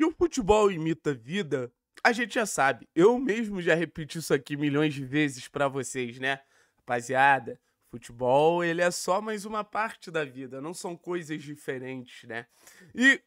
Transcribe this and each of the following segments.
E o futebol imita a vida, a gente já sabe. Eu mesmo já repeti isso aqui milhões de vezes para vocês, né? Rapaziada, futebol, ele é só mais uma parte da vida, não são coisas diferentes, né? E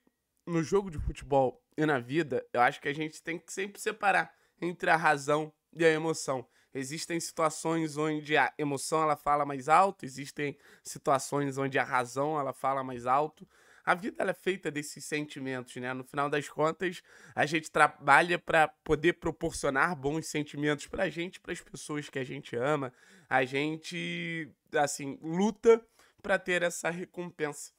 no jogo de futebol e na vida, eu acho que a gente tem que sempre separar entre a razão e a emoção. Existem situações onde a emoção ela fala mais alto, existem situações onde a razão ela fala mais alto a vida ela é feita desses sentimentos, né? No final das contas, a gente trabalha para poder proporcionar bons sentimentos para a gente, para as pessoas que a gente ama. A gente, assim, luta para ter essa recompensa.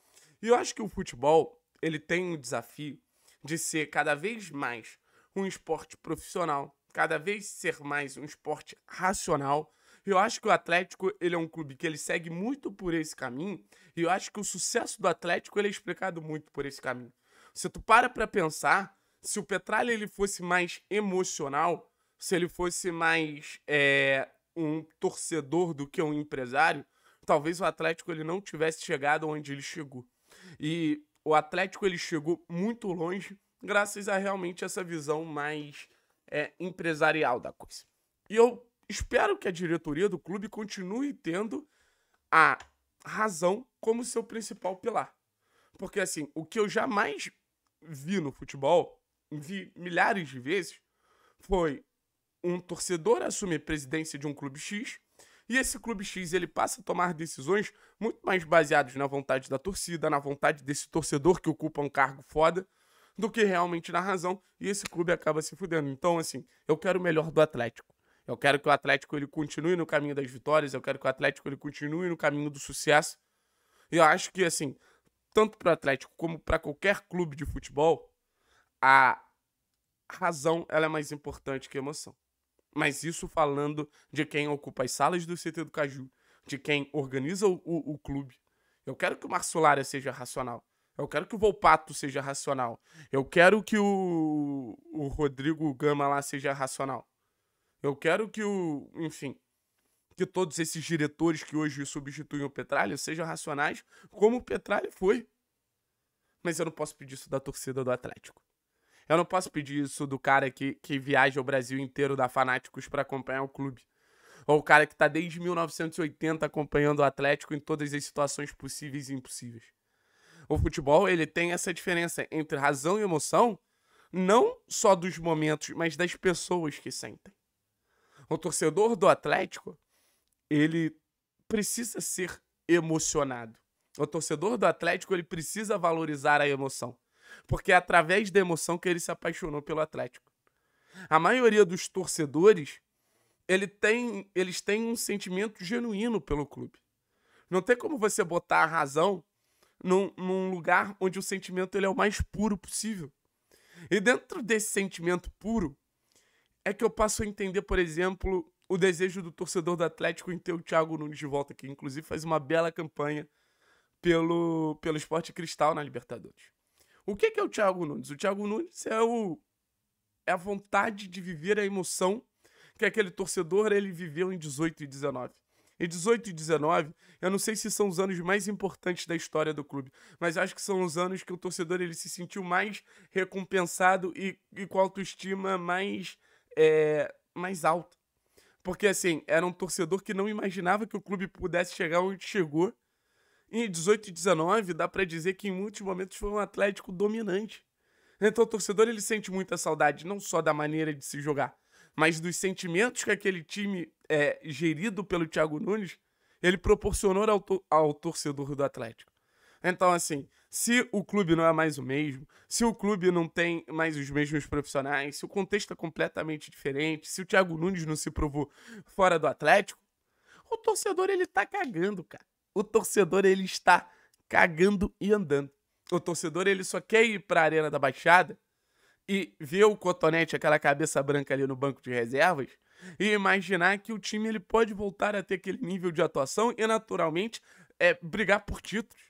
E eu acho que o futebol, ele tem um desafio de ser cada vez mais um esporte profissional, cada vez ser mais um esporte racional eu acho que o Atlético, ele é um clube que ele segue muito por esse caminho, e eu acho que o sucesso do Atlético, ele é explicado muito por esse caminho. Se tu para pra pensar, se o Petralha, ele fosse mais emocional, se ele fosse mais é, um torcedor do que um empresário, talvez o Atlético, ele não tivesse chegado onde ele chegou. E o Atlético, ele chegou muito longe, graças a realmente essa visão mais é, empresarial da coisa. E eu Espero que a diretoria do clube continue tendo a razão como seu principal pilar. Porque, assim, o que eu jamais vi no futebol, vi milhares de vezes, foi um torcedor assumir presidência de um clube X e esse clube X ele passa a tomar decisões muito mais baseadas na vontade da torcida, na vontade desse torcedor que ocupa um cargo foda, do que realmente na razão, e esse clube acaba se fudendo. Então, assim, eu quero o melhor do Atlético. Eu quero que o Atlético ele continue no caminho das vitórias, eu quero que o Atlético ele continue no caminho do sucesso. E eu acho que assim, tanto para o Atlético como para qualquer clube de futebol, a razão ela é mais importante que a emoção. Mas isso falando de quem ocupa as salas do CT do Caju, de quem organiza o, o, o clube. Eu quero que o Lara seja racional. Eu quero que o Volpato seja racional. Eu quero que o, o Rodrigo Gama lá seja racional. Eu quero que o. Enfim. Que todos esses diretores que hoje substituem o Petralha sejam racionais, como o Petralha foi. Mas eu não posso pedir isso da torcida do Atlético. Eu não posso pedir isso do cara que, que viaja o Brasil inteiro da Fanáticos para acompanhar o clube. Ou o cara que tá desde 1980 acompanhando o Atlético em todas as situações possíveis e impossíveis. O futebol, ele tem essa diferença entre razão e emoção, não só dos momentos, mas das pessoas que sentem. O torcedor do Atlético, ele precisa ser emocionado. O torcedor do Atlético, ele precisa valorizar a emoção. Porque é através da emoção que ele se apaixonou pelo Atlético. A maioria dos torcedores, ele tem, eles têm um sentimento genuíno pelo clube. Não tem como você botar a razão num, num lugar onde o sentimento ele é o mais puro possível. E dentro desse sentimento puro, é que eu passo a entender, por exemplo, o desejo do torcedor do Atlético em ter o Thiago Nunes de volta, que inclusive faz uma bela campanha pelo, pelo Esporte Cristal na Libertadores. O que é, que é o Thiago Nunes? O Thiago Nunes é, o, é a vontade de viver a emoção que aquele torcedor ele viveu em 18 e 19. Em 18 e 19, eu não sei se são os anos mais importantes da história do clube, mas acho que são os anos que o torcedor ele se sentiu mais recompensado e, e com autoestima mais é, mais alta. Porque, assim, era um torcedor que não imaginava que o clube pudesse chegar onde chegou. Em 18 e 19, dá para dizer que em muitos momentos foi um Atlético dominante. Então, o torcedor ele sente muita saudade, não só da maneira de se jogar, mas dos sentimentos que aquele time, é, gerido pelo Thiago Nunes, ele proporcionou ao, to ao torcedor do Atlético. Então, assim, se o clube não é mais o mesmo, se o clube não tem mais os mesmos profissionais, se o contexto é completamente diferente, se o Thiago Nunes não se provou fora do Atlético, o torcedor ele tá cagando, cara. O torcedor ele está cagando e andando. O torcedor ele só quer ir para a Arena da Baixada e ver o Cotonete, aquela cabeça branca ali no banco de reservas, e imaginar que o time ele pode voltar a ter aquele nível de atuação e naturalmente é, brigar por títulos.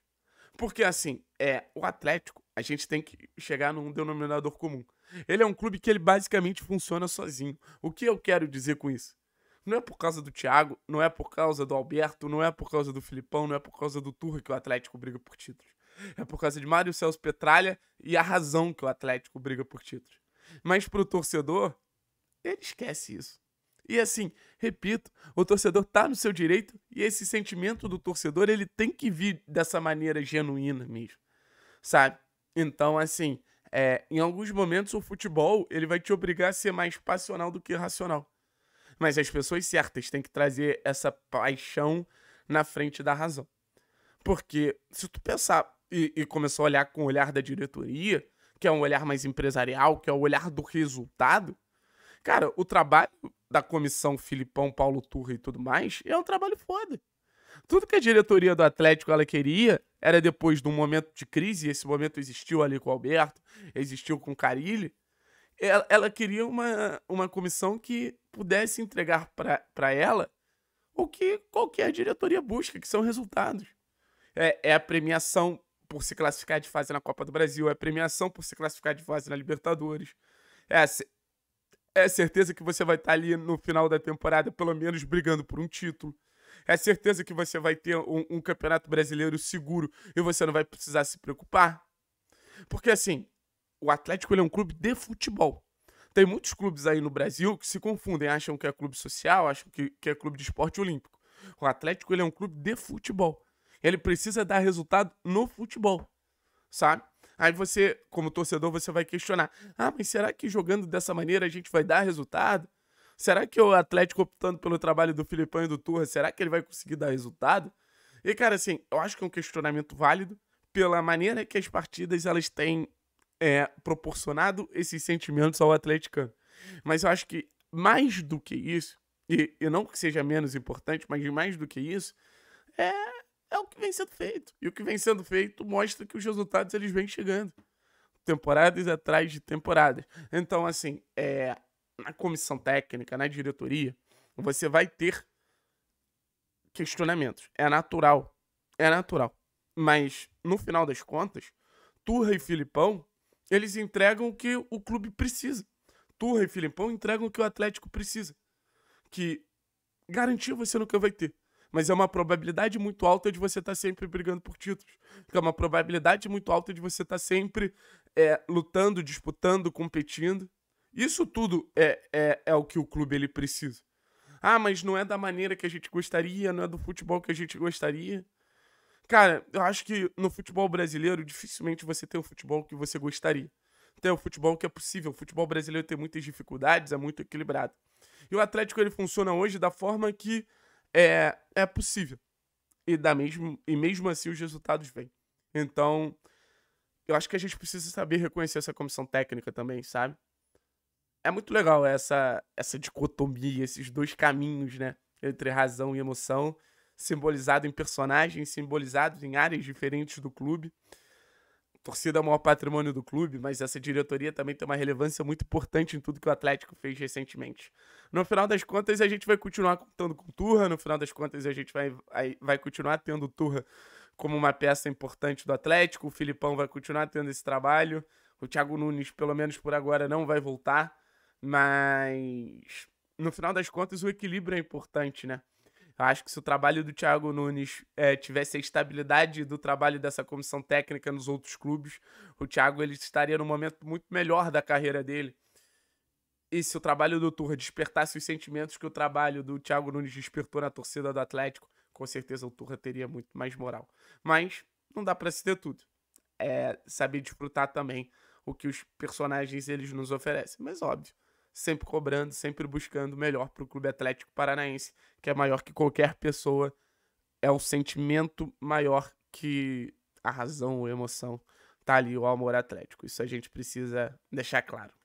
Porque, assim, é o Atlético, a gente tem que chegar num denominador comum. Ele é um clube que ele basicamente funciona sozinho. O que eu quero dizer com isso? Não é por causa do Thiago, não é por causa do Alberto, não é por causa do Filipão, não é por causa do Turra que o Atlético briga por títulos. É por causa de Mário Celso Petralha e a razão que o Atlético briga por títulos. Mas pro torcedor, ele esquece isso. E assim, repito, o torcedor tá no seu direito e esse sentimento do torcedor, ele tem que vir dessa maneira genuína mesmo, sabe? Então, assim, é, em alguns momentos o futebol, ele vai te obrigar a ser mais passional do que racional. Mas as pessoas certas têm que trazer essa paixão na frente da razão. Porque se tu pensar e, e começar a olhar com o olhar da diretoria, que é um olhar mais empresarial, que é o olhar do resultado, Cara, o trabalho da comissão Filipão, Paulo Turra e tudo mais é um trabalho foda. Tudo que a diretoria do Atlético ela queria era depois de um momento de crise, esse momento existiu ali com o Alberto, existiu com o Carilli, ela, ela queria uma, uma comissão que pudesse entregar para ela o que qualquer diretoria busca, que são resultados. É, é, a premiação por se classificar de fase na Copa do Brasil, é a premiação por se classificar de fase na Libertadores, é é certeza que você vai estar tá ali no final da temporada, pelo menos brigando por um título. É certeza que você vai ter um, um campeonato brasileiro seguro e você não vai precisar se preocupar. Porque assim, o Atlético é um clube de futebol. Tem muitos clubes aí no Brasil que se confundem, acham que é clube social, acham que, que é clube de esporte olímpico. O Atlético é um clube de futebol. Ele precisa dar resultado no futebol, sabe? Aí você, como torcedor, você vai questionar: ah, mas será que jogando dessa maneira a gente vai dar resultado? Será que o Atlético optando pelo trabalho do Filipão e do Turra, será que ele vai conseguir dar resultado? E, cara, assim, eu acho que é um questionamento válido pela maneira que as partidas elas têm é, proporcionado esses sentimentos ao atleticano. Mas eu acho que mais do que isso, e, e não que seja menos importante, mas mais do que isso, é é o que vem sendo feito. E o que vem sendo feito mostra que os resultados eles vêm chegando. Temporadas atrás de temporadas. Então, assim, é, na comissão técnica, na diretoria, você vai ter questionamentos. É natural. É natural. Mas, no final das contas, Turra e Filipão, eles entregam o que o clube precisa. Turra e Filipão entregam o que o Atlético precisa. Que garantia você nunca vai ter mas é uma probabilidade muito alta de você estar tá sempre brigando por títulos. É uma probabilidade muito alta de você estar tá sempre é, lutando, disputando, competindo. Isso tudo é, é, é o que o clube ele precisa. Ah, mas não é da maneira que a gente gostaria, não é do futebol que a gente gostaria. Cara, eu acho que no futebol brasileiro dificilmente você tem o futebol que você gostaria. Tem o futebol que é possível. O futebol brasileiro tem muitas dificuldades, é muito equilibrado. E o Atlético ele funciona hoje da forma que é, é possível. E, dá mesmo, e mesmo assim os resultados vêm. Então, eu acho que a gente precisa saber reconhecer essa comissão técnica também, sabe? É muito legal essa, essa dicotomia, esses dois caminhos, né? Entre razão e emoção, simbolizado em personagens, simbolizados em áreas diferentes do clube torcida é o maior patrimônio do clube, mas essa diretoria também tem uma relevância muito importante em tudo que o Atlético fez recentemente. No final das contas, a gente vai continuar contando com o Turra, no final das contas, a gente vai, vai continuar tendo o Turra como uma peça importante do Atlético, o Filipão vai continuar tendo esse trabalho, o Thiago Nunes, pelo menos por agora, não vai voltar, mas no final das contas, o equilíbrio é importante, né? Eu acho que se o trabalho do Thiago Nunes é, tivesse a estabilidade do trabalho dessa comissão técnica nos outros clubes, o Thiago ele estaria num momento muito melhor da carreira dele. E se o trabalho do Turra despertasse os sentimentos que o trabalho do Thiago Nunes despertou na torcida do Atlético, com certeza o Turra teria muito mais moral. Mas não dá para se ter tudo. É saber desfrutar também o que os personagens eles nos oferecem. Mas óbvio, sempre cobrando, sempre buscando o melhor para o Clube Atlético Paranaense, que é maior que qualquer pessoa. É um sentimento maior que a razão, a emoção. Tá ali o amor atlético. Isso a gente precisa deixar claro.